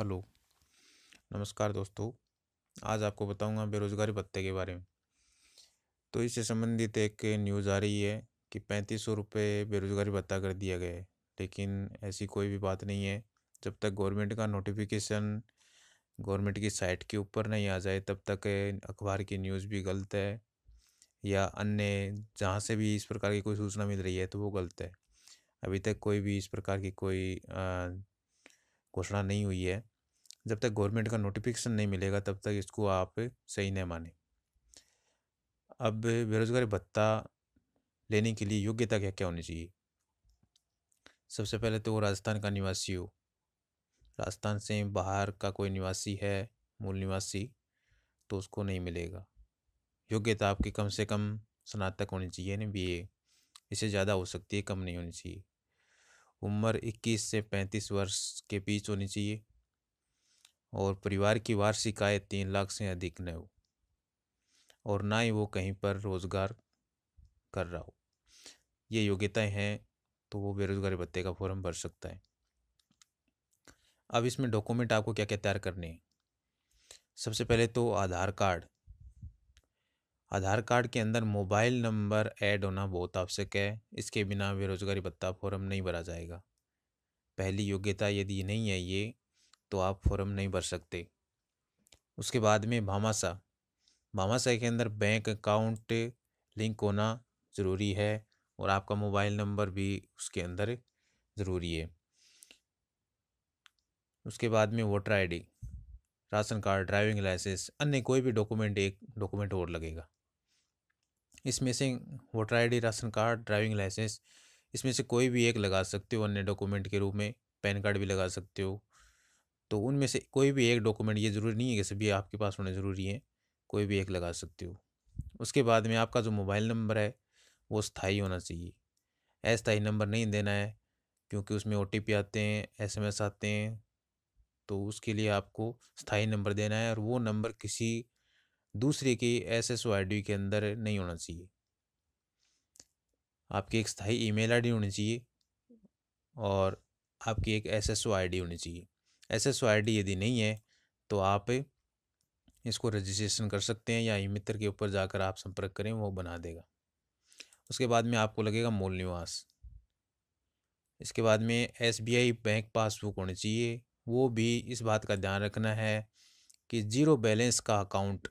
hello नमस्कार दोस्तों आज आपको बताऊंगा बेरोजगारी भत्ते के बारे में तो इससे संबंधित एक न्यूज़ आ रही है कि पैंतीस सौ रुपये बेरोजगारी भत्ता कर दिया गया है लेकिन ऐसी कोई भी बात नहीं है जब तक गवर्नमेंट का नोटिफिकेशन गवर्नमेंट की साइट के ऊपर नहीं आ जाए तब तक अखबार की न्यूज़ भी गलत है या अन्य जहाँ से भी इस प्रकार की कोई सूचना मिल रही है तो वो गलत है अभी तक कोई भी इस प्रकार की कोई घोषणा नहीं हुई है जब तक गवर्नमेंट का नोटिफिकेशन नहीं मिलेगा तब तक इसको आप सही नहीं माने अब बेरोज़गारी भत्ता लेने के लिए योग्यता क्या क्या होनी चाहिए सबसे पहले तो वो राजस्थान का निवासी हो राजस्थान से बाहर का कोई निवासी है मूल निवासी तो उसको नहीं मिलेगा योग्यता आपकी कम से कम स्नातक होनी चाहिए यानी बी ए इससे ज़्यादा हो सकती है कम नहीं होनी चाहिए उम्र 21 से 35 वर्ष के बीच होनी चाहिए और परिवार की वार्षिक आय तीन लाख से अधिक न हो और ना ही वो कहीं पर रोज़गार कर रहा हो ये योग्यताएं हैं तो वो बेरोज़गारी भत्ते का फॉर्म भर सकता है अब इसमें डॉक्यूमेंट आपको क्या क्या तैयार करने हैं सबसे पहले तो आधार कार्ड आधार कार्ड के अंदर मोबाइल नंबर ऐड होना बहुत आवश्यक है इसके बिना बेरोजगारी भत्ता फॉर्म नहीं भरा जाएगा पहली योग्यता यदि नहीं है ये तो आप फॉर्म नहीं भर सकते उसके बाद में भामाशाह भामाशाह के अंदर बैंक अकाउंट लिंक होना ज़रूरी है और आपका मोबाइल नंबर भी उसके अंदर ज़रूरी है उसके बाद में voter ID ration card driving licence अन्य कोई भी डॉक्यूमेंट एक डॉक्यूमेंट और लगेगा इसमें से voter ID ration card driving licence इसमें से कोई भी एक लगा सकते हो अन्य डॉक्यूमेंट के रूप में पैन कार्ड भी लगा सकते हो तो उनमें से कोई भी एक डॉक्यूमेंट ये ज़रूरी नहीं है कि सभी आपके पास होने ज़रूरी हैं कोई भी एक लगा सकते हो उसके बाद में आपका जो मोबाइल नंबर है वो स्थाई होना चाहिए अस्थाई नंबर नहीं देना है क्योंकि उसमें ओ आते हैं एस आते हैं तो उसके लिए आपको स्थाई नंबर देना है और वो नंबर किसी दूसरे के एस एस के अंदर नहीं होना चाहिए आपकी एक स्थाई ईमेल आईडी होनी चाहिए और आपकी एक एस एस होनी चाहिए एस एस यदि नहीं है तो आप इसको रजिस्ट्रेशन कर सकते हैं या ई मित्र के ऊपर जाकर आप संपर्क करें वो बना देगा उसके बाद में आपको लगेगा मूल निवास इसके बाद में S B I bank passbook होनी चाहिए वो भी इस बात का ध्यान रखना है कि जीरो बैलेंस का अकाउंट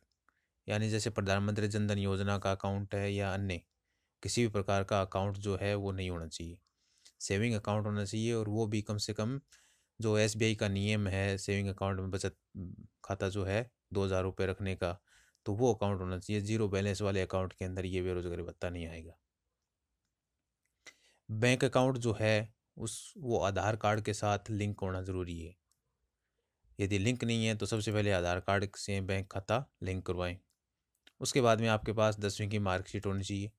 यानी जैसे प्रधानमंत्री जनधन योजना का अकाउंट है या अन्य किसी भी प्रकार का अकाउंट जो है वो नहीं होना चाहिए सेविंग अकाउंट होना चाहिए और वो भी कम से कम जो एस का नियम है सेविंग अकाउंट में बचत खाता जो है दो हज़ार रुपये रखने का तो वो अकाउंट होना चाहिए जीरो बैलेंस वाले अकाउंट के अंदर ये बेरोजगारी भत्ता नहीं आएगा बैंक अकाउंट जो है उस वो आधार कार्ड के साथ लिंक होना ज़रूरी है यदि लिंक नहीं है तो सबसे पहले आधार कार्ड से बैंक खाता लिंक करवाएं उसके बाद में आपके पास दसवीं की मार्कशीट होनी चाहिए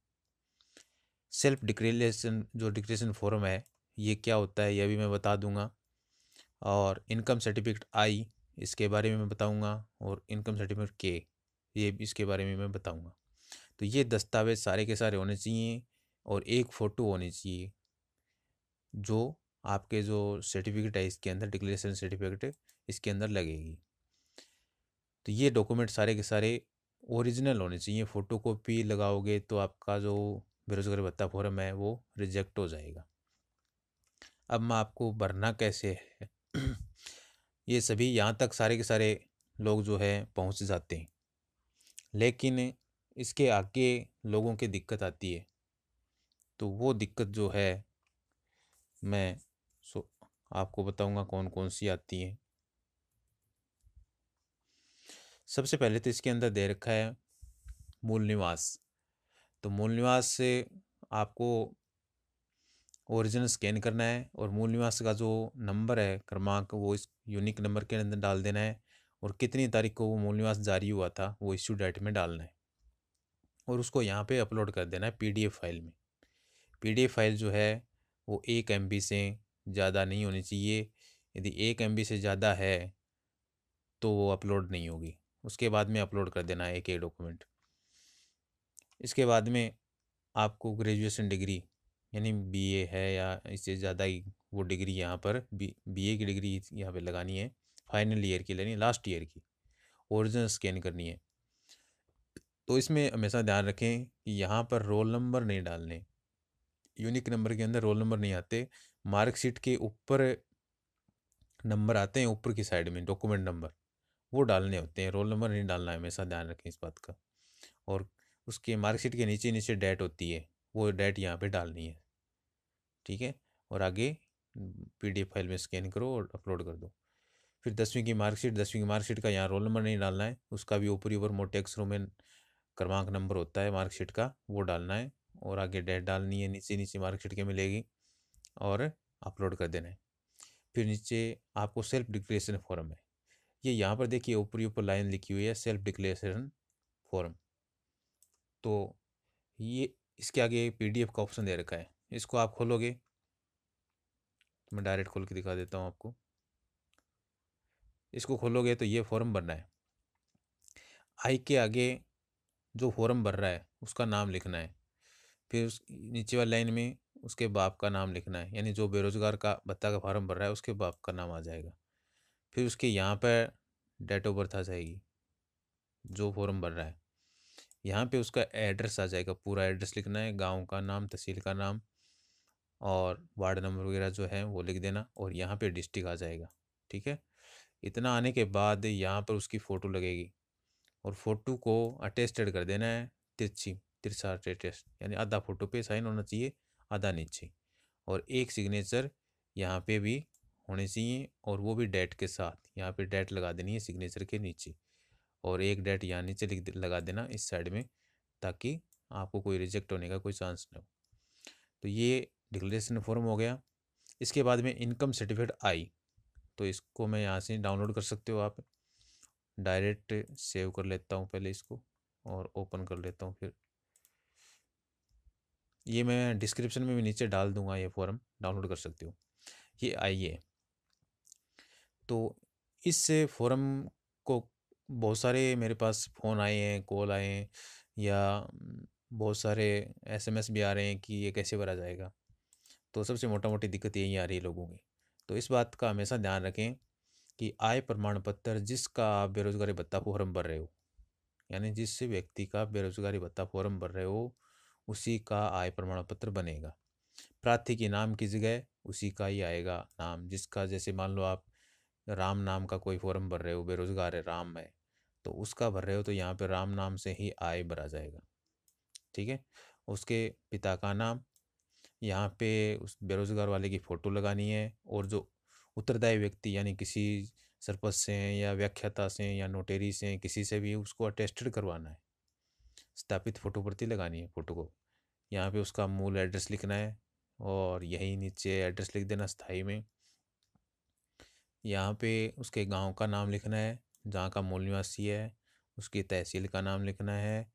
सेल्फ डिक्लेरेशन जो डिक्रेशन फॉर्म है ये क्या होता है यह भी मैं बता दूंगा और इनकम सर्टिफिकेट आई इसके बारे में मैं बताऊंगा और इनकम सर्टिफिकेट के ये इसके बारे में मैं बताऊंगा तो ये दस्तावेज़ सारे के सारे होने चाहिए और एक फ़ोटो होनी चाहिए जो आपके जो सर्टिफिकेट है इसके अंदर डिक्लेरेशन सर्टिफिकेट इसके अंदर लगेगी तो ये डॉक्यूमेंट सारे के सारे ओरिजिनल होने चाहिए फ़ोटो कॉपी लगाओगे तो आपका जो बेरोजगारी भत्ता फॉर्म है वो रिजेक्ट हो जाएगा अब मैं आपको भरना कैसे है ये सभी यहाँ तक सारे के सारे लोग जो है पहुँच जाते हैं लेकिन इसके आगे लोगों की दिक्कत आती है तो वो दिक्कत जो है मैं सो आपको बताऊंगा कौन कौन सी आती है सबसे पहले तो इसके अंदर दे रखा है मूल निवास तो मूल निवास से आपको ओरिजिनल स्कैन करना है और मूल निवास का जो नंबर है क्रमांक वो इस यूनिक नंबर के अंदर डाल देना है और कितनी तारीख को वो मूल निवास जारी हुआ था वो इश्यू डेट में डालना है और उसको यहाँ पे अपलोड कर देना है पीडीएफ फाइल में पीडीएफ फाइल जो है वो एक एम से ज़्यादा नहीं होनी चाहिए यदि एक एम से ज़्यादा है तो वो अपलोड नहीं होगी उसके बाद में अपलोड कर देना है एक एक डॉक्यूमेंट इसके बाद में आपको ग्रेजुएशन डिग्री यानी बीए है या इससे ज़्यादा ही वो डिग्री यहाँ पर बी ए की डिग्री यहाँ पे लगानी है फाइनल ईयर की लेनी लास्ट ईयर की ओरिजिनल स्कैन करनी है तो इसमें हमेशा ध्यान रखें कि यहाँ पर रोल नंबर नहीं डालने यूनिक नंबर के अंदर रोल नंबर नहीं आते मार्कशीट के ऊपर नंबर आते हैं ऊपर की साइड में डॉक्यूमेंट नंबर वो डालने होते हैं रोल नंबर नहीं डालना है हमेशा ध्यान रखें इस बात का और उसके मार्कशीट के नीचे नीचे डेट होती है वो डेट यहाँ पे डालनी है ठीक है और आगे पीडीएफ फाइल में स्कैन करो और अपलोड कर दो फिर दसवीं की मार्कशीट दसवीं की मार्कशीट का यहाँ रोल नंबर नहीं डालना है उसका भी ऊपरी ऊपर मोटे अक्षरों में क्रमांक नंबर होता है मार्कशीट का वो डालना है और आगे डेट डालनी है नीचे नीचे मार्कशीट के मिलेगी और अपलोड कर देना है फिर नीचे आपको सेल्फ डिक्लेरेशन फॉर्म है ये यहाँ पर देखिए ऊपरी ऊपर लाइन लिखी हुई है सेल्फ डिक्लेरेशन फॉर्म तो ये इसके आगे पीडीएफ का ऑप्शन दे रखा है इसको आप खोलोगे तो मैं डायरेक्ट खोल के दिखा देता हूँ आपको इसको खोलोगे तो ये फॉर्म भरना है आई के आगे जो फॉर्म भर रहा है उसका नाम लिखना है फिर उस नीचे वाली लाइन में उसके बाप का नाम लिखना है यानी जो बेरोजगार का भत्ता का फॉर्म भर रहा है उसके बाप का नाम आ जाएगा फिर उसके यहाँ पर डेट ऑफ बर्थ आ जाएगी जो फॉर्म भर रहा है यहाँ पे उसका एड्रेस आ जाएगा पूरा एड्रेस लिखना है गांव का नाम तहसील का नाम और वार्ड नंबर वगैरह जो है वो लिख देना और यहाँ पे डिस्ट्रिक्ट आ जाएगा ठीक है इतना आने के बाद यहाँ पर उसकी फ़ोटो लगेगी और फ़ोटो को अटेस्टेड कर देना है तिरछी तिरछा अटेस्ट यानी आधा फ़ोटो पे साइन होना चाहिए आधा नीचे और एक सिग्नेचर यहाँ पे भी होने चाहिए और वो भी डेट के साथ यहाँ पे डेट लगा देनी है सिग्नेचर के नीचे और एक डेट यहाँ नीचे लिख लगा देना इस साइड में ताकि आपको कोई रिजेक्ट होने का कोई चांस ना हो तो ये डिक्लेरेशन फॉर्म हो गया इसके बाद में इनकम सर्टिफिकेट आई तो इसको मैं यहाँ से डाउनलोड कर सकते हो आप डायरेक्ट सेव कर लेता हूँ पहले इसको और ओपन कर लेता हूँ फिर ये मैं डिस्क्रिप्शन में भी नीचे डाल दूंगा ये फॉर्म डाउनलोड कर सकते हो ये आइए तो इस फॉर्म को बहुत सारे मेरे पास फ़ोन आए हैं कॉल आए हैं या बहुत सारे एसएमएस भी आ रहे हैं कि ये कैसे भरा जाएगा तो सबसे मोटा मोटी दिक्कत यही आ रही है लोगों की तो इस बात का हमेशा ध्यान रखें कि आय प्रमाण पत्र जिसका आप बेरोज़गारी भत्ता फॉर्म भर रहे हो यानी जिस व्यक्ति का बेरोज़गारी भत्ता फॉर्म भर रहे हो उसी का आय प्रमाण पत्र बनेगा प्रार्थी के नाम की जगह उसी का ही आएगा नाम जिसका जैसे मान लो आप राम नाम का कोई फॉर्म भर रहे हो बेरोज़गार है राम है तो उसका भर रहे हो तो यहाँ पे राम नाम से ही आय भरा जाएगा ठीक है उसके पिता का नाम यहाँ पे उस बेरोजगार वाले की फ़ोटो लगानी है और जो उत्तरदायी व्यक्ति यानी किसी सरपंच से या व्याख्याता से या नोटेरी से किसी से भी उसको अटेस्टेड करवाना है स्थापित फ़ोटो प्रति लगानी है फ़ोटो को यहाँ पे उसका मूल एड्रेस लिखना है और यही नीचे एड्रेस लिख देना स्थाई में यहाँ पे उसके गांव का नाम लिखना है जहाँ का मूल निवासी है उसकी तहसील का नाम लिखना है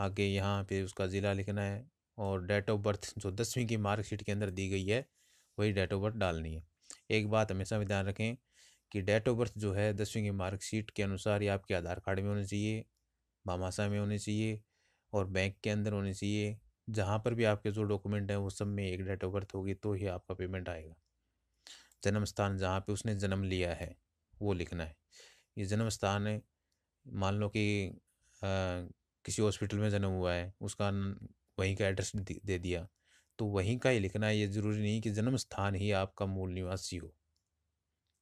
आगे यहाँ पे उसका ज़िला लिखना है और डेट ऑफ बर्थ जो दसवीं की मार्कशीट के अंदर दी गई है वही डेट ऑफ बर्थ डालनी है एक बात हमेशा भी ध्यान रखें कि डेट ऑफ बर्थ जो है दसवीं की मार्कशीट के अनुसार ही आपके आधार कार्ड में होनी चाहिए भामाशा में होनी चाहिए और बैंक के अंदर होनी चाहिए जहाँ पर भी आपके जो डॉक्यूमेंट हैं वो सब में एक डेट ऑफ बर्थ होगी तो ही आपका पेमेंट आएगा जन्म स्थान जहाँ पर उसने जन्म लिया है वो लिखना है ये जन्म स्थान है मान लो कि किसी हॉस्पिटल में जन्म हुआ है उसका वहीं का एड्रेस दे दिया तो वहीं का ही लिखना है ये ज़रूरी नहीं कि जन्म स्थान ही आपका मूल निवासी हो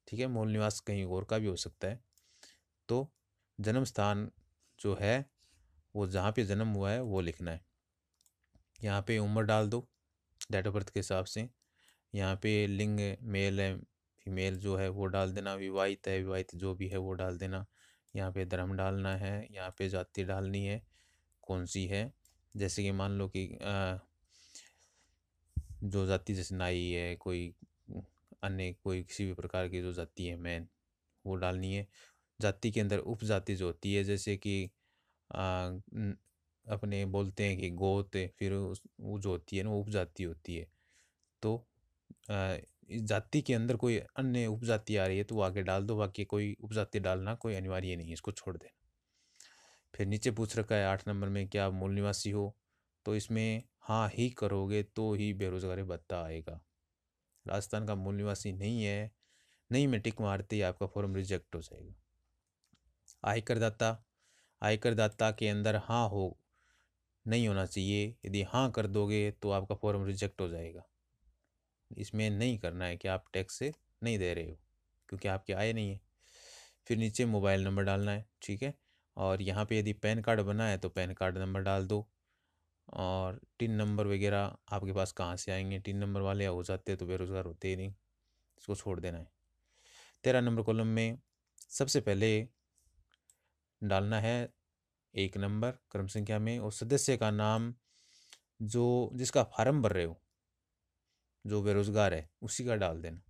ठीक है मूल निवास कहीं और का भी हो सकता है तो जन्म स्थान जो है वो जहाँ पे जन्म हुआ है वो लिखना है यहाँ पे उम्र डाल दो डेट ऑफ बर्थ के हिसाब से यहाँ पे लिंग मेल है फीमेल जो है वो डाल देना विवाहित है विवाहित जो भी है वो डाल देना यहाँ पे धर्म डालना है यहाँ पे जाति डालनी है कौन सी है जैसे कि मान लो कि आ, जो जाति जैसे नाई है कोई अन्य कोई किसी भी प्रकार की जो जाति है मैन वो डालनी है जाति के अंदर उपजाति जो होती है जैसे कि आ, अपने बोलते हैं कि गोत फिर उस वो जो होती है ना उपजाति होती है तो आ, इस जाति के अंदर कोई अन्य उपजाति आ रही है तो वो आगे डाल दो बाकी कोई उपजाति डालना कोई अनिवार्य नहीं है इसको छोड़ देना फिर नीचे पूछ रखा है आठ नंबर में क्या आप मूल निवासी हो तो इसमें हाँ ही करोगे तो ही बेरोज़गारी भत्ता आएगा राजस्थान का मूल निवासी नहीं है नहीं मैं टिक मारते ही आपका फॉर्म रिजेक्ट हो जाएगा आयकरदाता आयकरदाता के अंदर हाँ हो नहीं होना चाहिए यदि हाँ कर दोगे तो आपका फॉर्म रिजेक्ट हो जाएगा इसमें नहीं करना है कि आप टैक्स से नहीं दे रहे हो क्योंकि आपकी आय नहीं है फिर नीचे मोबाइल नंबर डालना है ठीक है और यहाँ पे यदि पैन कार्ड बना है तो पैन कार्ड नंबर डाल दो और टिन नंबर वगैरह आपके पास कहाँ से आएंगे टिन नंबर वाले हो जाते हैं तो बेरोज़गार होते ही नहीं इसको छोड़ देना है तेरह नंबर कॉलम में सबसे पहले डालना है एक नंबर क्रम संख्या में और सदस्य का नाम जो जिसका फार्म भर रहे हो जो बेरोज़गार है उसी का डाल देना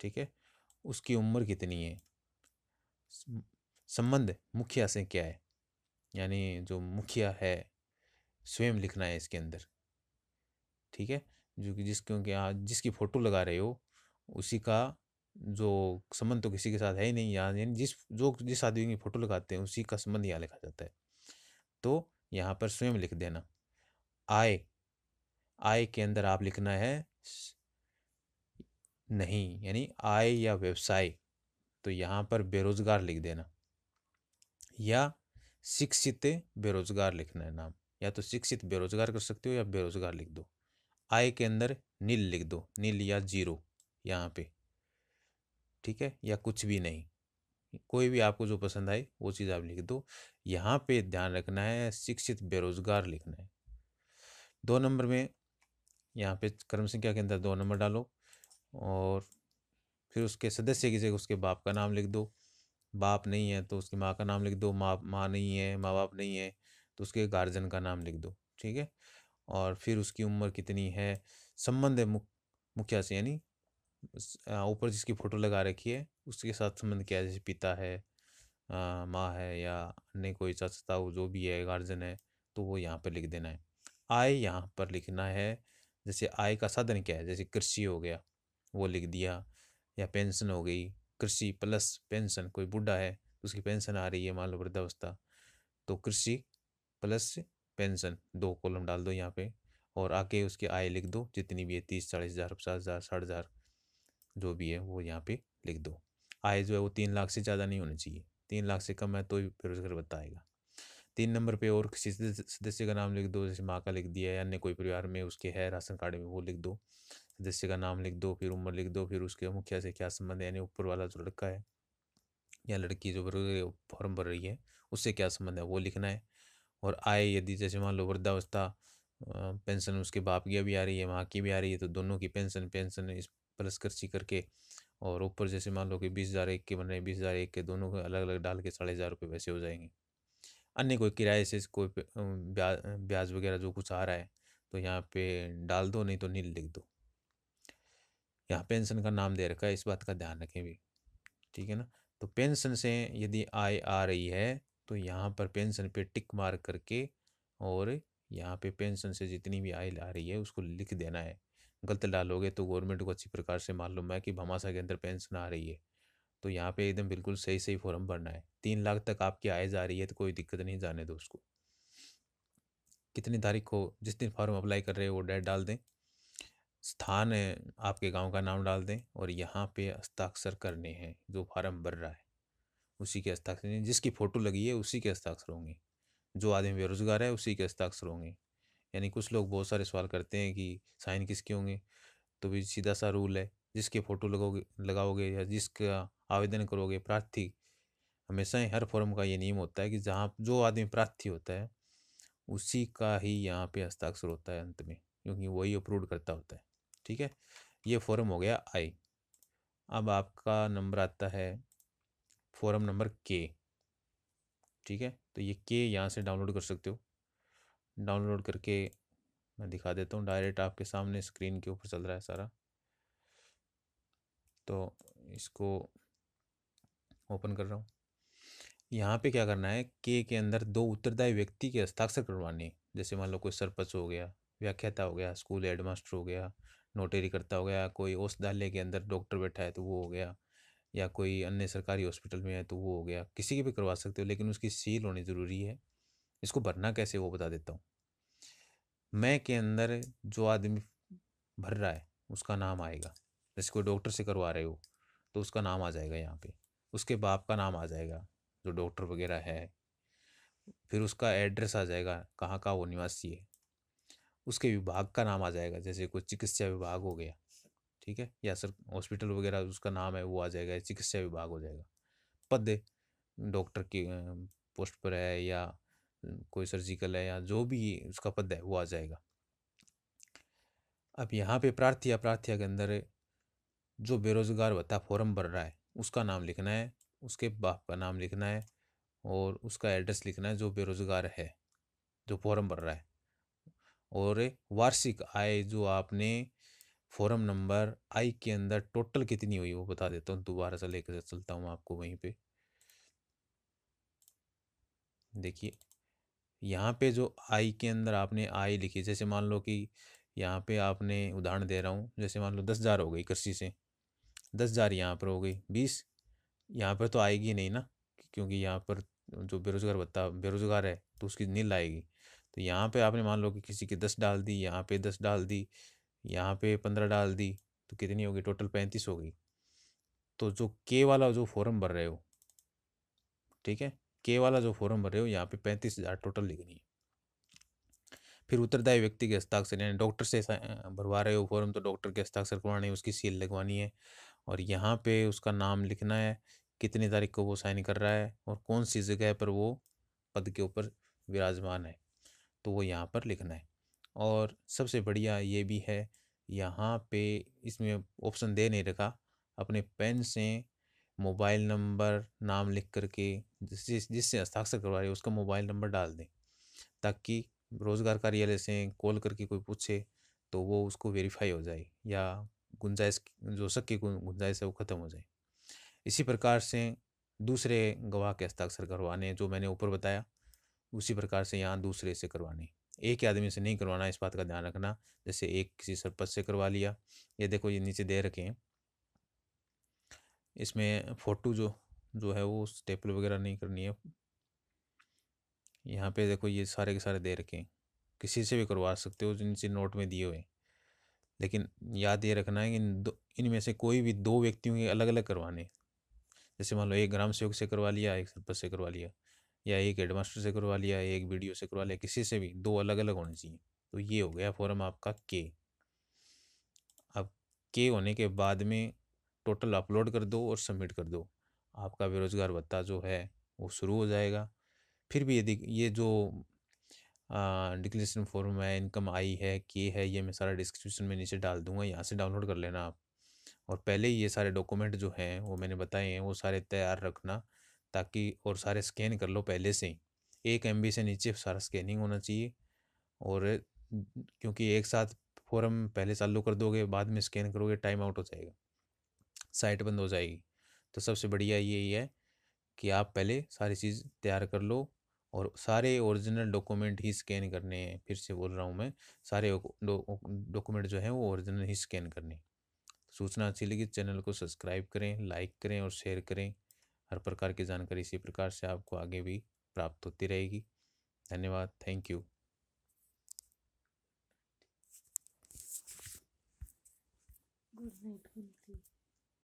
ठीक है उसकी उम्र कितनी है संबंध मुखिया से क्या है यानी जो मुखिया है स्वयं लिखना है इसके अंदर ठीक है जो कि जिस क्योंकि यहाँ जिसकी फ़ोटो लगा रहे हो उसी का जो संबंध तो किसी के साथ है ही नहीं यहाँ यानी जिस जो जिस आदमी की फ़ोटो लगाते हैं उसी का संबंध यहाँ लिखा जाता है तो यहाँ पर स्वयं लिख देना आय आय के अंदर आप लिखना है नहीं यानी आय या व्यवसाय तो यहाँ पर बेरोजगार लिख देना या शिक्षित बेरोजगार लिखना है नाम या तो शिक्षित बेरोजगार कर सकते हो या बेरोजगार लिख दो आय के अंदर नील लिख दो नील या जीरो यहाँ पे ठीक है या कुछ भी नहीं कोई भी आपको जो पसंद आए वो चीज़ आप लिख दो यहाँ पे ध्यान रखना है शिक्षित बेरोजगार लिखना है दो नंबर में यहाँ पे कर्म संख्या के अंदर दो नंबर डालो और फिर उसके सदस्य की जगह उसके बाप का नाम लिख दो बाप नहीं है तो उसकी माँ का नाम लिख दो माँ माँ नहीं है माँ बाप नहीं है तो उसके गार्जियन का नाम लिख दो ठीक है और फिर उसकी उम्र कितनी है संबंध है मुख मुखिया से यानी ऊपर जिसकी फ़ोटो लगा रखी है उसके साथ संबंध क्या है जैसे पिता है माँ है या अन्य कोई चाचा जो भी है गार्जियन है तो वो यहाँ पर लिख देना है आय यहाँ पर लिखना है जैसे आय का साधन क्या है जैसे कृषि हो गया वो लिख दिया या पेंशन हो गई कृषि प्लस पेंशन कोई बूढ़ा है तो उसकी पेंशन आ रही है मान लो वृद्धावस्था तो कृषि प्लस पेंशन दो कॉलम डाल दो यहाँ पे और आगे उसकी आय लिख दो जितनी भी है तीस चालीस हज़ार पचास हज़ार साठ हज़ार जो भी है वो यहाँ पे लिख दो आय जो है वो तीन लाख से ज़्यादा नहीं होनी चाहिए तीन लाख से कम है तो भी बेरोजगार बताएगा तीन नंबर पे और किसी सदस्य का नाम लिख दो जैसे माँ का लिख दिया या अन्य कोई परिवार में उसके है राशन कार्ड में वो लिख दो सदस्य का नाम लिख दो फिर उम्र लिख दो फिर उसके मुखिया से क्या संबंध है यानी ऊपर वाला जो लड़का है या लड़की जो फॉर्म भर रही है उससे क्या संबंध है वो लिखना है और आय यदि जैसे मान लो वृद्धावस्था पेंशन उसके बाप की भी आ रही है माँ की भी आ रही है तो दोनों की पेंशन पेंशन इस प्लस खर्ची करके और ऊपर जैसे मान लो कि बीस हज़ार एक के बन रहे हैं बीस हज़ार एक के दोनों को अलग अलग डाल के साढ़े हज़ार रुपये वैसे हो जाएंगे अन्य कोई किराए से कोई ब्याज ब्याज वगैरह जो कुछ आ रहा है तो यहाँ पे डाल दो नहीं तो नील लिख दो यहाँ पेंशन का नाम दे रखा है इस बात का ध्यान रखें भी ठीक है ना तो पेंशन से यदि आय आ रही है तो यहाँ पर पेंशन पे टिक मार करके और यहाँ पे पेंशन से जितनी भी आय आ रही है उसको लिख देना है गलत डालोगे तो गवर्नमेंट को अच्छी प्रकार से मालूम है कि भमासा के अंदर पेंशन आ रही है तो यहाँ पे एकदम बिल्कुल सही सही फॉर्म भरना है तीन लाख तक आपकी आय जा रही है तो कोई दिक्कत नहीं जाने दो उसको कितनी तारीख को जिस दिन फॉर्म अप्लाई कर रहे हो वो डेट डाल दें स्थान आपके गांव का नाम डाल दें और यहाँ पे हस्ताक्षर करने हैं जो फार्म भर रहा है उसी के हस्ताक्षर जिसकी फ़ोटो लगी है उसी के हस्ताक्षर होंगे जो आदमी बेरोज़गार है उसी के हस्ताक्षर होंगे यानी कुछ लोग बहुत सारे सवाल करते हैं कि साइन किसके होंगे तो भी सीधा सा रूल है जिसके फ़ोटो लगोगे लगाओगे या जिसका आवेदन करोगे प्रार्थी हमेशा ही हर फॉर्म का ये नियम होता है कि जहाँ जो आदमी प्रार्थी होता है उसी का ही यहाँ पे हस्ताक्षर होता है अंत में क्योंकि वही अप्रूव करता होता है ठीक है ये फॉर्म हो गया आई अब आपका नंबर आता है फॉर्म नंबर के ठीक है तो ये के यहाँ से डाउनलोड कर सकते हो डाउनलोड करके मैं दिखा देता हूँ डायरेक्ट आपके सामने स्क्रीन के ऊपर चल रहा है सारा तो इसको ओपन कर रहा हूँ यहाँ पे क्या करना है के के अंदर दो उत्तरदायी व्यक्ति के हस्ताक्षर करवाने जैसे मान लो कोई सरपंच हो गया व्याख्याता हो गया स्कूल हेडमास्टर हो गया नोटेरी करता हो गया कोई औषधालय के अंदर डॉक्टर बैठा है तो वो हो गया या कोई अन्य सरकारी हॉस्पिटल में है तो वो हो गया किसी की भी करवा सकते हो लेकिन उसकी सील होनी ज़रूरी है इसको भरना कैसे वो बता देता हूँ मैं के अंदर जो आदमी भर रहा है उसका नाम आएगा जैसे कोई डॉक्टर से करवा रहे हो तो उसका नाम आ जाएगा यहाँ पे उसके बाप का नाम आ जाएगा जो डॉक्टर वगैरह है फिर उसका एड्रेस आ जाएगा कहाँ का वो निवासी है उसके विभाग का नाम आ जाएगा जैसे कोई चिकित्सा विभाग हो गया ठीक है या सर हॉस्पिटल वगैरह उसका नाम है वो आ जाएगा चिकित्सा विभाग हो जाएगा पद डॉक्टर की पोस्ट पर है या कोई सर्जिकल है या जो भी उसका पद है वो आ जाएगा अब यहाँ पे प्रार्थी या के अंदर जो बेरोज़गार भत्ता फॉर्म भर रहा है उसका नाम लिखना है उसके बाप का नाम लिखना है और उसका एड्रेस लिखना है जो बेरोज़गार है जो फॉर्म भर रहा है और वार्षिक आय जो आपने फॉर्म नंबर आई के अंदर टोटल कितनी हुई वो बता देता हूँ दोबारा से लेकर चलता हूँ आपको वहीं पे देखिए यहाँ पे जो आई के अंदर आपने आई लिखी जैसे मान लो कि यहाँ पे आपने उदाहरण दे रहा हूँ जैसे मान लो दस हज़ार हो गई कृषि से दस हज़ार यहाँ पर हो गई बीस यहाँ पर तो आएगी नहीं ना क्योंकि यहाँ पर जो बेरोज़गार भत्ता बेरोज़गार है तो उसकी नील आएगी तो यहाँ पे आपने मान लो कि किसी की दस डाल दी यहाँ पे दस डाल दी यहाँ पे पंद्रह डाल दी तो कितनी होगी टोटल पैंतीस हो गई तो जो के वाला जो फॉर्म भर रहे हो ठीक है के वाला जो फॉर्म भर रहे हो यहाँ पे पैंतीस हज़ार टोटल लिखनी है फिर उत्तरदायी व्यक्ति के हस्ताक्षर यानी डॉक्टर से भरवा रहे हो फॉर्म तो डॉक्टर के हस्ताक्षर करवाने उसकी सील लगवानी है और यहाँ पे उसका नाम लिखना है कितनी तारीख को वो साइन कर रहा है और कौन सी जगह पर वो पद के ऊपर विराजमान है तो वो यहाँ पर लिखना है और सबसे बढ़िया ये भी है यहाँ पे इसमें ऑप्शन दे नहीं रखा अपने पेन से मोबाइल नंबर नाम लिख करके जिस जिससे हस्ताक्षर करवा रहे उसका मोबाइल नंबर डाल दें ताकि रोज़गार कार्यालय से कॉल करके कोई पूछे तो वो उसको वेरीफाई हो जाए या गुंजाइश जो शक की गुंजाइश है वो ख़त्म हो जाए इसी प्रकार से दूसरे गवाह के हस्ताक्षर करवाने जो मैंने ऊपर बताया उसी प्रकार से यहाँ दूसरे से करवाने एक ही आदमी से नहीं करवाना इस बात का ध्यान रखना जैसे एक किसी सरपंच से करवा लिया ये देखो ये नीचे दे रखे हैं इसमें फ़ोटो जो जो है वो स्टेपल वगैरह नहीं करनी है यहाँ पे देखो ये सारे के सारे दे रखे हैं किसी से भी करवा सकते हो जो नीचे नोट में दिए हुए हैं लेकिन याद ये रखना है कि इन दो इनमें से कोई भी दो व्यक्तियों के अलग अलग करवाने जैसे मान लो एक ग्राम सेवक से करवा लिया एक सरपंच से करवा लिया या एक हेडमास्टर से करवा लिया एक बी से करवा लिया किसी से भी दो अलग अलग होने चाहिए तो ये हो गया फॉर्म आपका के अब के होने के बाद में टोटल अपलोड कर दो और सबमिट कर दो आपका बेरोजगार भत्ता जो है वो शुरू हो जाएगा फिर भी यदि ये जो डिक्लेरेशन फॉर्म है इनकम आई है के है ये मैं सारा डिस्क्रिप्शन में नीचे डाल दूंगा यहाँ से डाउनलोड कर लेना आप और पहले ही ये सारे डॉक्यूमेंट जो हैं वो मैंने बताए हैं वो सारे तैयार रखना ताकि और सारे स्कैन कर लो पहले से ही एक एम से नीचे सारा स्कैनिंग होना चाहिए और क्योंकि एक साथ फॉर्म पहले चालू कर दोगे बाद में स्कैन करोगे टाइम आउट हो जाएगा साइट बंद हो जाएगी तो सबसे बढ़िया यही है कि आप पहले सारी चीज़ तैयार कर लो और सारे ओरिजिनल डॉक्यूमेंट ही स्कैन करने हैं फिर से बोल रहा हूँ मैं सारे डॉक्यूमेंट जो हैं वो ओरिजिनल ही स्कैन करने सूचना अच्छी लगी तो चैनल को सब्सक्राइब करें लाइक करें और शेयर करें हर प्रकार की जानकारी इसी प्रकार से आपको आगे भी प्राप्त होती रहेगी धन्यवाद थैंक यू